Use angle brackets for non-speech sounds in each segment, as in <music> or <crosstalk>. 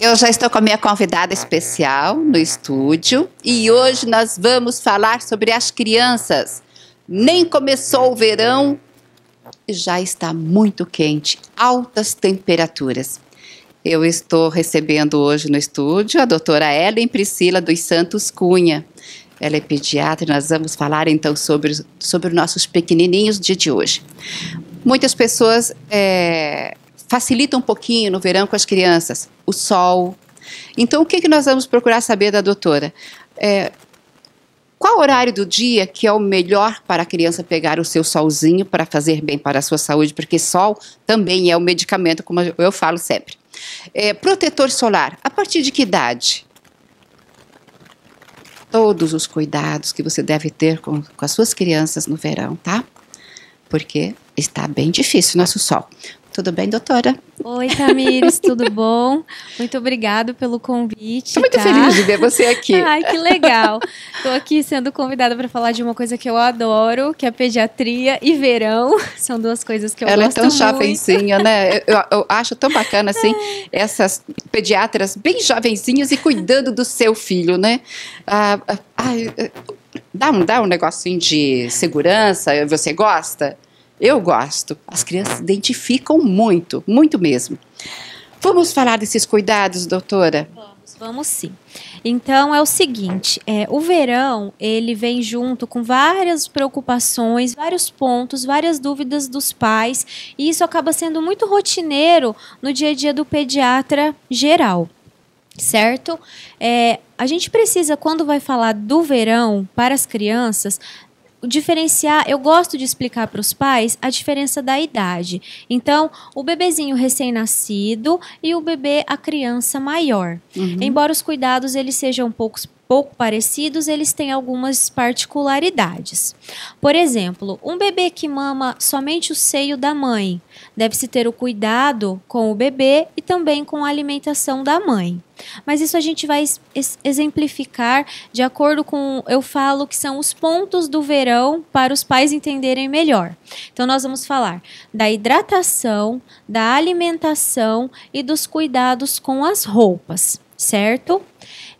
Eu já estou com a minha convidada especial no estúdio e hoje nós vamos falar sobre as crianças. Nem começou o verão e já está muito quente, altas temperaturas. Eu estou recebendo hoje no estúdio a doutora Ellen Priscila dos Santos Cunha. Ela é pediatra e nós vamos falar então sobre, sobre nossos pequenininhos dia de hoje. Muitas pessoas é, facilita um pouquinho no verão com as crianças? O sol. Então, o que, que nós vamos procurar saber da doutora? É, qual horário do dia que é o melhor para a criança pegar o seu solzinho para fazer bem para a sua saúde? Porque sol também é um medicamento, como eu falo sempre. É, protetor solar, a partir de que idade? Todos os cuidados que você deve ter com, com as suas crianças no verão, tá? Porque está bem difícil o nosso sol. Tudo bem, doutora? Oi, Tamires, tudo bom? Muito obrigado pelo convite. Estou muito tá? feliz de ver você aqui. <laughs> Ai, que legal. Estou aqui sendo convidada para falar de uma coisa que eu adoro, que é pediatria e verão. <laughs> São duas coisas que eu Ela é gosto muito. Ela é tão jovenzinha, né? Eu, eu, acho tão bacana, assim, <laughs> é. essas pediatras bem jovenzinhas e cuidando do seu filho, né? Ah, ah, eh, dá, um, dá um negocinho de segurança, você gosta? Eu gosto. As crianças se identificam muito, muito mesmo. Vamos falar desses cuidados, doutora? Vamos, vamos sim. Então é o seguinte, é, o verão ele vem junto com várias preocupações, vários pontos, várias dúvidas dos pais e isso acaba sendo muito rotineiro no dia a dia do pediatra geral, certo? É, a gente precisa, quando vai falar do verão para as crianças, diferenciar, eu gosto de explicar para os pais a diferença da idade. Então, o bebezinho recém-nascido e o bebê, a criança maior. Uhum. Embora os cuidados eles sejam poucos pouco parecidos, eles têm algumas particularidades. Por exemplo, um bebê que mama somente o seio da mãe, deve-se ter o cuidado com o bebê e também com a alimentação da mãe. Mas isso a gente vai exemplificar de acordo com eu falo que são os pontos do verão para os pais entenderem melhor. Então nós vamos falar da hidratação, da alimentação e dos cuidados com as roupas, certo?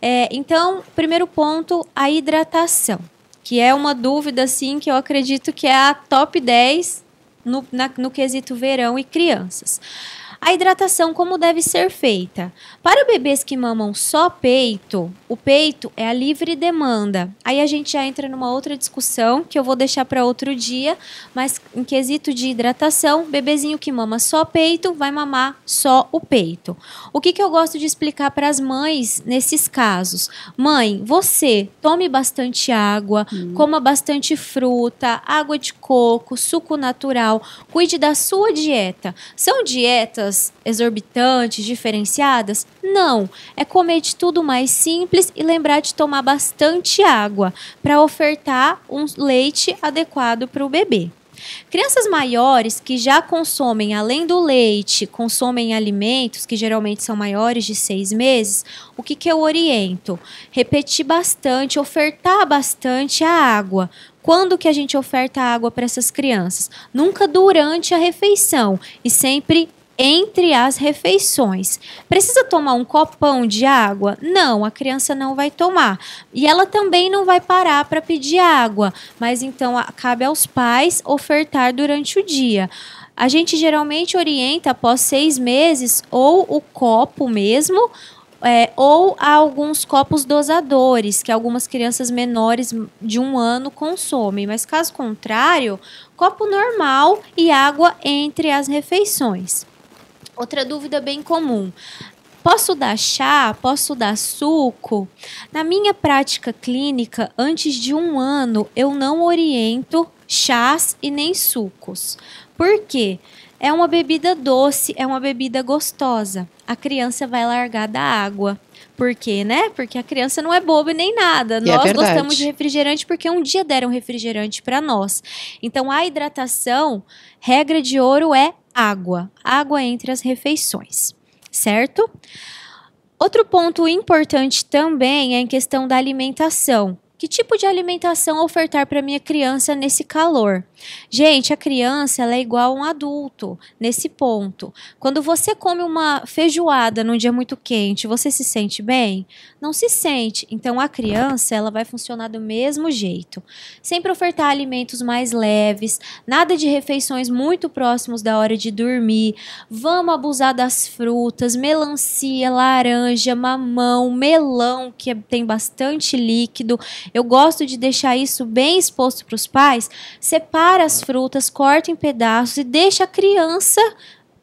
É, então, primeiro ponto, a hidratação, que é uma dúvida, assim, que eu acredito que é a top 10 no, na, no quesito verão e crianças a hidratação como deve ser feita. Para bebês que mamam só peito, o peito é a livre demanda. Aí a gente já entra numa outra discussão que eu vou deixar para outro dia, mas em quesito de hidratação, bebezinho que mama só peito vai mamar só o peito. O que, que eu gosto de explicar para as mães nesses casos? Mãe, você tome bastante água, hum. coma bastante fruta, água de coco, suco natural, cuide da sua dieta. São dietas exorbitantes, diferenciadas? Não, é comer de tudo mais simples e lembrar de tomar bastante água para ofertar um leite adequado para o bebê. Crianças maiores que já consomem, além do leite, consomem alimentos que geralmente são maiores de seis meses, o que, que eu oriento? Repetir bastante, ofertar bastante a água. Quando que a gente oferta água para essas crianças? Nunca durante a refeição e sempre entre as refeições. Precisa tomar um copão de água? Não, a criança não vai tomar. E ela também não vai parar para pedir água, mas então cabe aos pais ofertar durante o dia. A gente geralmente orienta após seis meses ou o copo mesmo, é, ou alguns copos dosadores que algumas crianças menores de um ano consomem, mas caso contrário, copo normal e água entre as refeições. Outra dúvida bem comum. Posso dar chá? Posso dar suco? Na minha prática clínica, antes de um ano, eu não oriento chás e nem sucos. Por quê? É uma bebida doce, é uma bebida gostosa. A criança vai largar da água. Por quê, né? Porque a criança não é boba nem nada. E é nós é gostamos de refrigerante porque um dia deram refrigerante para nós. Então a hidratação, regra de ouro é água, água entre as refeições, certo? Outro ponto importante também é em questão da alimentação. Que tipo de alimentação ofertar para minha criança nesse calor? Gente, a criança ela é igual a um adulto nesse ponto. Quando você come uma feijoada num dia muito quente, você se sente bem? Não se sente. Então a criança ela vai funcionar do mesmo jeito. Sempre ofertar alimentos mais leves, nada de refeições muito próximos da hora de dormir. Vamos abusar das frutas, melancia, laranja, mamão, melão, que é, tem bastante líquido. Eu gosto de deixar isso bem exposto para os pais. Separa separa as frutas, corta em pedaços e deixa a criança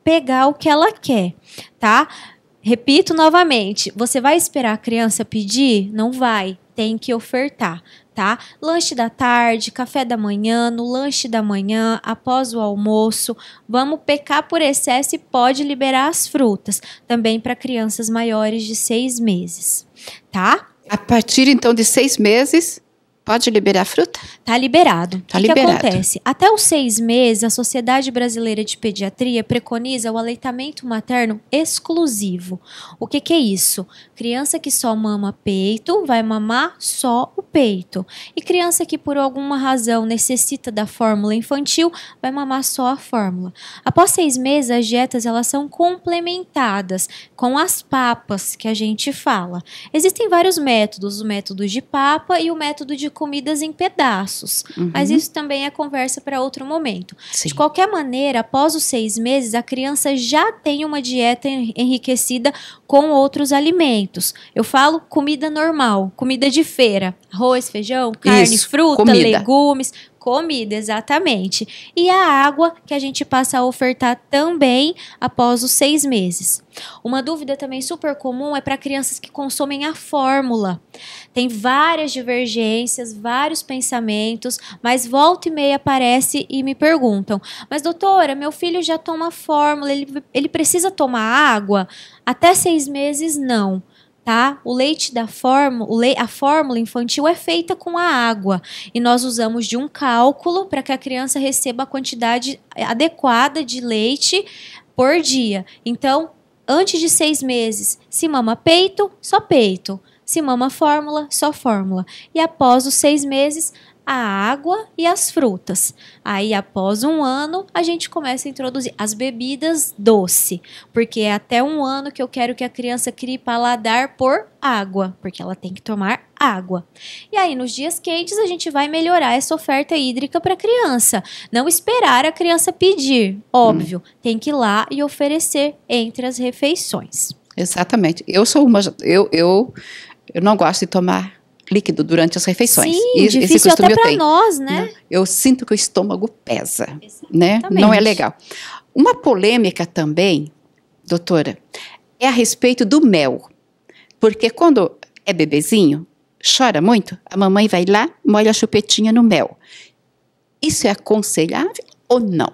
pegar o que ela quer, tá? Repito novamente, você vai esperar a criança pedir? Não vai, tem que ofertar, tá? Lanche da tarde, café da manhã, no lanche da manhã, após o almoço, vamos pecar por excesso e pode liberar as frutas, também para crianças maiores de seis meses, tá? A partir então de seis meses, Pode liberar fruta? Tá liberado. Tá o que, liberado. que acontece? Até os seis meses, a Sociedade Brasileira de Pediatria preconiza o aleitamento materno exclusivo. O que, que é isso? Criança que só mama peito vai mamar só o peito. E criança que por alguma razão necessita da fórmula infantil vai mamar só a fórmula. Após seis meses, as dietas elas são complementadas com as papas que a gente fala. Existem vários métodos, o método de papa e o método de comidas em pedaços. Uhum. Mas isso também é conversa para outro momento. Sim. De qualquer maneira, após os seis meses, a criança já tem uma dieta enriquecida com outros alimentos. Eu falo comida normal, comida de feira: arroz, feijão, carne, isso, fruta, comida. legumes, comida, exatamente. E a água que a gente passa a ofertar também após os seis meses. Uma dúvida também super comum é para crianças que consomem a fórmula. Tem várias divergências, vários pensamentos, mas volta e meia aparece e me perguntam: Mas doutora, meu filho já toma fórmula, ele, ele precisa tomar água? Até seis meses, não tá? O leite da fórmula, a fórmula infantil é feita com a água e nós usamos de um cálculo para que a criança receba a quantidade adequada de leite por dia. Então, antes de seis meses, se mama peito, só peito. Se mama fórmula, só fórmula. E após os seis meses, a água e as frutas. Aí, após um ano, a gente começa a introduzir as bebidas doce, porque é até um ano que eu quero que a criança crie paladar por água, porque ela tem que tomar água. E aí, nos dias quentes, a gente vai melhorar essa oferta hídrica para a criança. Não esperar a criança pedir, óbvio, hum. tem que ir lá e oferecer entre as refeições. Exatamente. Eu sou uma. Eu, eu, eu não gosto de tomar líquido durante as refeições. Sim, e, difícil esse costume até para nós, né? né? Eu sinto que o estômago pesa, Exatamente. né? Não é legal. Uma polêmica também, doutora, é a respeito do mel. Porque quando é bebezinho, chora muito, a mamãe vai lá, molha a chupetinha no mel. Isso é aconselhável ou não?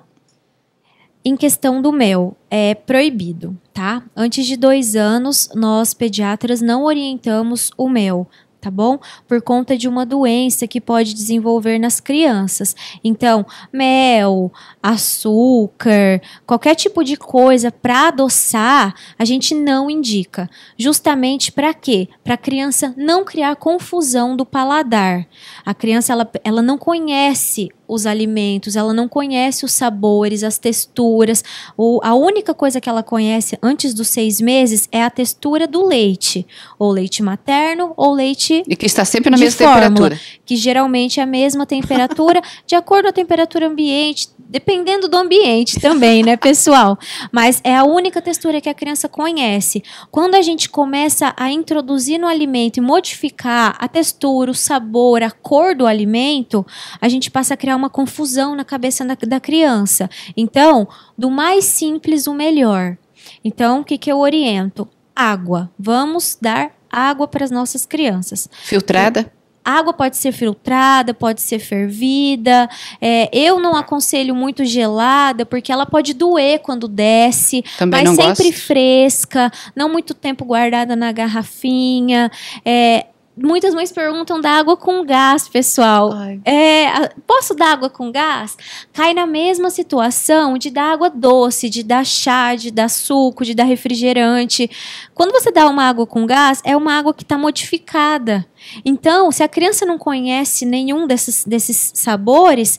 Em questão do mel, é proibido, tá? Antes de dois anos, nós pediatras não orientamos o mel, tá bom? Por conta de uma doença que pode desenvolver nas crianças. Então, mel, açúcar, qualquer tipo de coisa para adoçar, a gente não indica. Justamente para quê? Para a criança não criar confusão do paladar. A criança ela, ela não conhece os alimentos, ela não conhece os sabores, as texturas. Ou a única coisa que ela conhece antes dos seis meses é a textura do leite, ou leite materno ou leite e que está sempre na mesma fórmula, temperatura. Que geralmente é a mesma temperatura, <laughs> de acordo com a temperatura ambiente, dependendo do ambiente também, né, pessoal? Mas é a única textura que a criança conhece. Quando a gente começa a introduzir no alimento e modificar a textura, o sabor, a cor do alimento, a gente passa a criar uma confusão na cabeça da, da criança. Então, do mais simples, o melhor. Então, o que, que eu oriento? Água. Vamos dar água para as nossas crianças. Filtrada? É, água pode ser filtrada, pode ser fervida. É, eu não aconselho muito gelada, porque ela pode doer quando desce, Também mas sempre gosto. fresca, não muito tempo guardada na garrafinha. É, Muitas mães perguntam da água com gás, pessoal. É, posso dar água com gás? Cai na mesma situação de dar água doce, de dar chá, de dar suco, de dar refrigerante. Quando você dá uma água com gás, é uma água que está modificada. Então, se a criança não conhece nenhum desses, desses sabores,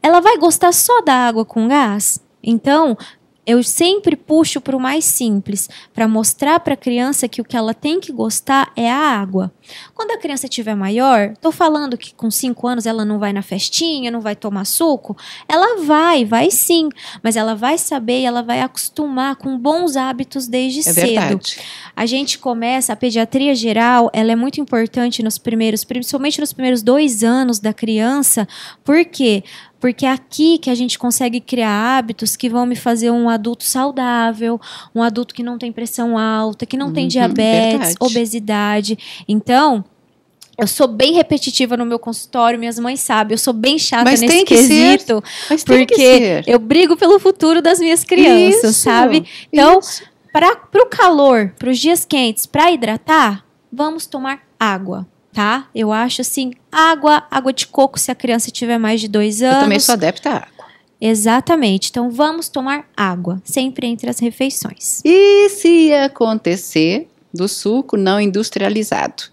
ela vai gostar só da água com gás? Então, eu sempre puxo para o mais simples, para mostrar para a criança que o que ela tem que gostar é a água. Quando a criança tiver maior, estou falando que com 5 anos ela não vai na festinha, não vai tomar suco, ela vai, vai sim, mas ela vai saber e ela vai acostumar com bons hábitos desde é cedo. Verdade. A gente começa a pediatria geral, ela é muito importante nos primeiros, principalmente nos primeiros dois anos da criança, porque porque é aqui que a gente consegue criar hábitos que vão me fazer um adulto saudável, um adulto que não tem pressão alta, que não uhum, tem diabetes, verdade. obesidade. Então, eu sou bem repetitiva no meu consultório, minhas mães sabem. Eu sou bem chata Mas nesse tem que quesito. Ser. Mas porque tem que ser. eu brigo pelo futuro das minhas crianças, isso, sabe? Então, para o calor, para os dias quentes, para hidratar, vamos tomar água tá? Eu acho assim, água, água de coco se a criança tiver mais de dois anos. Eu também sou adepta à água. Exatamente. Então vamos tomar água sempre entre as refeições. E se acontecer do suco não industrializado?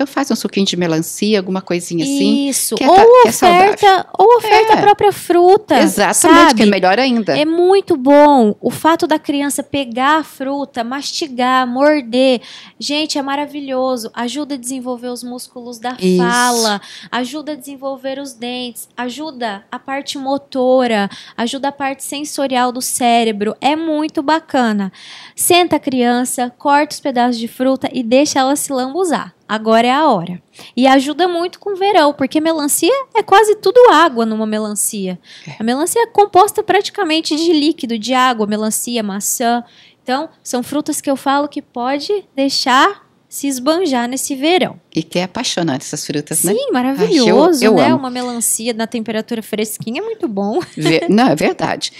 Então faz um suquinho de melancia, alguma coisinha assim. Isso. É, ou, tá, oferta, é ou oferta é. a própria fruta. Exatamente, sabe? que é melhor ainda. É muito bom. O fato da criança pegar a fruta, mastigar, morder. Gente, é maravilhoso. Ajuda a desenvolver os músculos da Isso. fala, ajuda a desenvolver os dentes, ajuda a parte motora, ajuda a parte sensorial do cérebro. É muito bacana. Senta a criança, corta os pedaços de fruta e deixa ela se lambuzar agora é a hora. E ajuda muito com o verão, porque melancia é quase tudo água numa melancia. É. A melancia é composta praticamente de líquido, de água, melancia, maçã. Então, são frutas que eu falo que pode deixar se esbanjar nesse verão. E que é apaixonante essas frutas, Sim, né? Sim, maravilhoso, eu, eu né? Amo. Uma melancia na temperatura fresquinha é muito bom. <laughs> não, é verdade.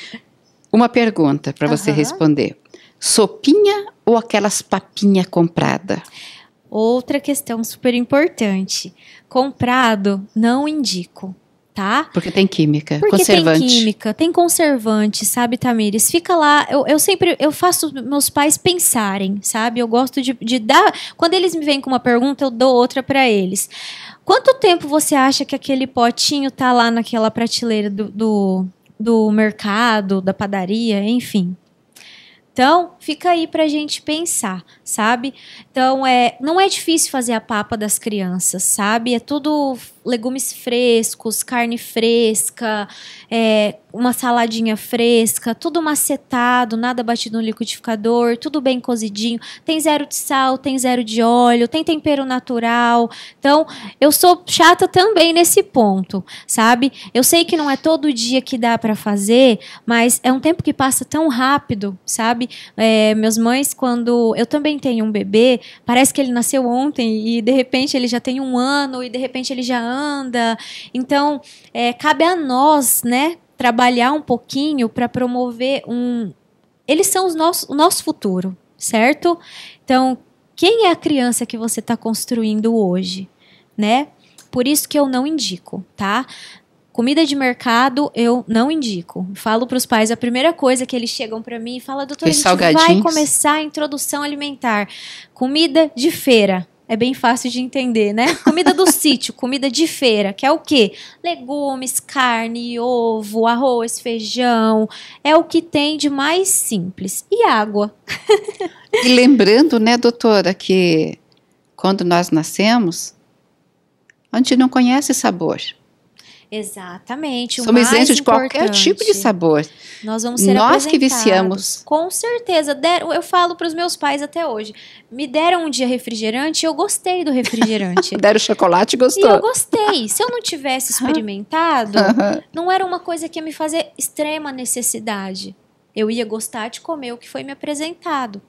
Uma pergunta para você responder. Sopinha ou aquelas papinha comprada? Outra questão super importante. Comprado, não indico, tá? Porque tem química, Porque conservante. tem química, tem conservante, sabe, Tamires? Fica lá, eu, eu sempre, eu faço meus pais pensarem, sabe? Eu gosto de, de dar, quando eles me vêm com uma pergunta, eu dou outra para eles. Quanto tempo você acha que aquele potinho tá lá naquela prateleira do, do, do mercado, da padaria, enfim? Então, fica aí para a gente pensar, sabe? Então, é, não é difícil fazer a papa das crianças, sabe? É tudo legumes frescos, carne fresca, é, uma saladinha fresca, tudo macetado, nada batido no liquidificador, tudo bem cozidinho. Tem zero de sal, tem zero de óleo, tem tempero natural. Então, eu sou chata também nesse ponto, sabe? Eu sei que não é todo dia que dá para fazer, mas é um tempo que passa tão rápido, sabe? É, meus mães, quando eu também tenho um bebê, parece que ele nasceu ontem e de repente ele já tem um ano e de repente ele já anda. Então, é, cabe a nós, né, trabalhar um pouquinho para promover um. Eles são os nosso, o nosso futuro, certo? Então, quem é a criança que você está construindo hoje, né? Por isso que eu não indico, tá? Comida de mercado eu não indico. Falo para os pais a primeira coisa que eles chegam para mim e fala, doutor, a gente vai começar a introdução alimentar. Comida de feira é bem fácil de entender, né? <laughs> Comida do sítio, comida de feira, que é o quê? Legumes, carne, ovo, arroz, feijão. É o que tem de mais simples. E água. e lembrando, né, doutora, que quando nós nascemos, a gente não conhece sabor. Exatamente. Somos isentos de qualquer tipo de sabor. Nós vamos ser Nós que viciamos. Com certeza. Deram, eu falo para os meus pais até hoje. Me deram um dia refrigerante e eu gostei do refrigerante. <laughs> deram chocolate e gostou. E eu gostei. Se eu não tivesse experimentado, <laughs> não era uma coisa que ia me fazer extrema necessidade. Eu ia gostar de comer o que foi me apresentado.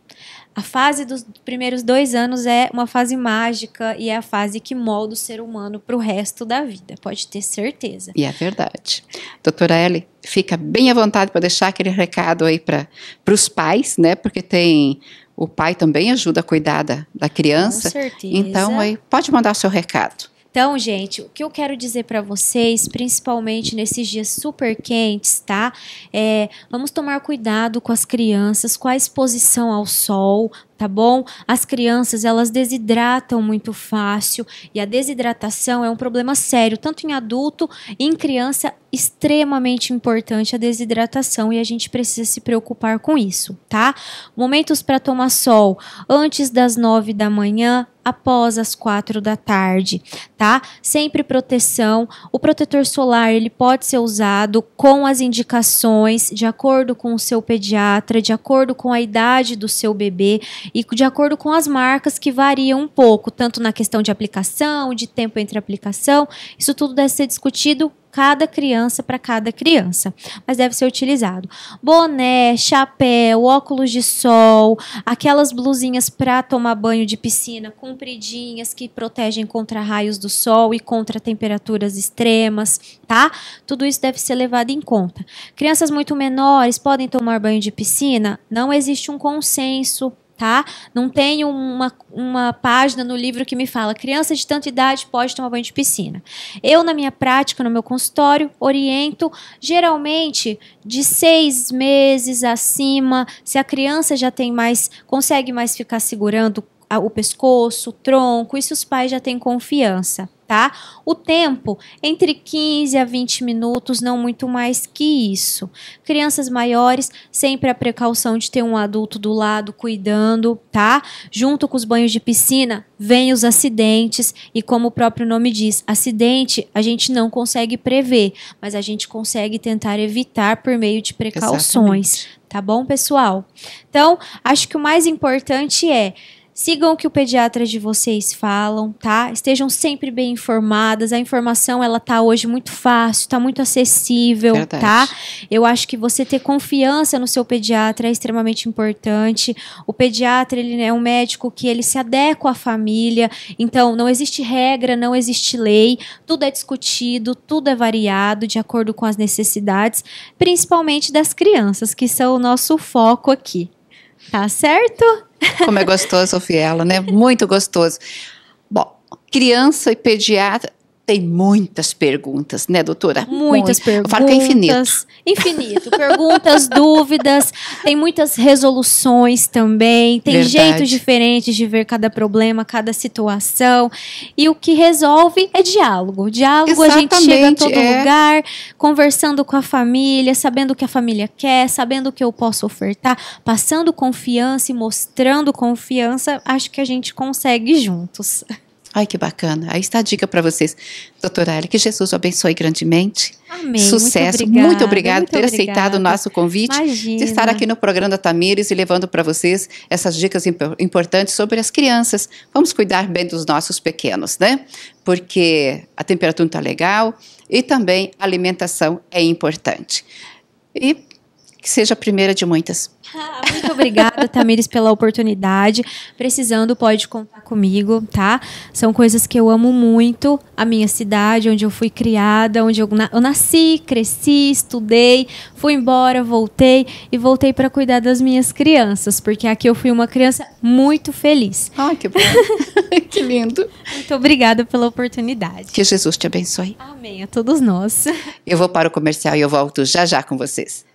A fase dos primeiros dois anos é uma fase mágica e é a fase que molda o ser humano para o resto da vida, pode ter certeza. E é verdade. Doutora Ellie, fica bem à vontade para deixar aquele recado aí para os pais, né? Porque tem o pai também ajuda a cuidar da, da criança. Com certeza. Então, aí pode mandar o seu recado. Então, gente, o que eu quero dizer para vocês, principalmente nesses dias super quentes, tá? É, vamos tomar cuidado com as crianças, com a exposição ao sol, tá bom? As crianças, elas desidratam muito fácil e a desidratação é um problema sério, tanto em adulto e em criança, extremamente importante a desidratação e a gente precisa se preocupar com isso, tá? Momentos para tomar sol, antes das nove da manhã, após as quatro da tarde, tá? Sempre proteção. O protetor solar ele pode ser usado com as indicações, de acordo com o seu pediatra, de acordo com a idade do seu bebê e de acordo com as marcas que variam um pouco, tanto na questão de aplicação, de tempo entre aplicação, isso tudo deve ser discutido cada criança para cada criança, mas deve ser utilizado. Boné, chapéu, óculos de sol, aquelas blusinhas para tomar banho de piscina compridinhas que protegem contra raios do sol e contra temperaturas extremas, tá? Tudo isso deve ser levado em conta. Crianças muito menores podem tomar banho de piscina? Não existe um consenso tá? Não tem uma, uma página no livro que me fala criança de tanta idade pode tomar banho de piscina. Eu, na minha prática, no meu consultório, oriento geralmente de seis meses acima, se a criança já tem mais, consegue mais ficar segurando o pescoço, o tronco, se os pais já têm confiança tá? O tempo entre 15 a 20 minutos, não muito mais que isso. Crianças maiores, sempre a precaução de ter um adulto do lado cuidando, tá? Junto com os banhos de piscina, vem os acidentes e como o próprio nome diz, acidente a gente não consegue prever, mas a gente consegue tentar evitar por meio de precauções, Exatamente. tá bom, pessoal? Então, acho que o mais importante é Sigam o que o pediatra de vocês falam, tá? Estejam sempre bem informadas. A informação ela tá hoje muito fácil, tá muito acessível, tá? Verdade. tá? Eu acho que você ter confiança no seu pediatra é extremamente importante. O pediatra, ele é um médico que ele se adequa à família. Então, não existe regra, não existe lei. Tudo é discutido, tudo é variado de acordo com as necessidades, principalmente das crianças, que são o nosso foco aqui. Tá certo? <laughs> Como é gostoso ouvir né? Muito gostoso. Bom, criança e pediatra tem muitas perguntas, né, doutora? Muitas perguntas. Eu falo que é infinito. Infinito. Perguntas, <laughs> dúvidas, tem muitas resoluções também, tem Verdade. jeitos diferentes de ver cada problema, cada situação. E o que resolve é diálogo. Diálogo Exatamente, a gente chega a todo é. lugar, conversando com a família, sabendo o que a família quer, sabendo o que eu posso ofertar, passando confiança e mostrando confiança, acho que a gente consegue juntos. Ai, que bacana. Aí está a dica para vocês, doutora Ayla, que Jesus o abençoe grandemente. Amém. Sucesso. Muito obrigada, muito por ter obrigada. aceitado o nosso convite Imagina. de estar aqui no programa da Tamires e levando para vocês essas dicas imp importantes sobre as crianças. Vamos cuidar bem dos nossos pequenos, né? Porque a temperatura não está legal e também a alimentação é importante. E que seja a primeira de muitas. Ah, muito obrigada, Tamires, pela oportunidade. Precisando, pode contar comigo, tá? São coisas que eu amo muito. A minha cidade, onde eu fui criada, onde eu, na eu nasci, cresci, estudei, fui embora, voltei e voltei para cuidar das minhas crianças, porque aqui eu fui uma criança muito feliz. Ai, que bom. <laughs> que lindo. Muito obrigada pela oportunidade. Que Jesus te abençoe. Amém a todos nós. Eu vou para o comercial e eu volto já já com vocês.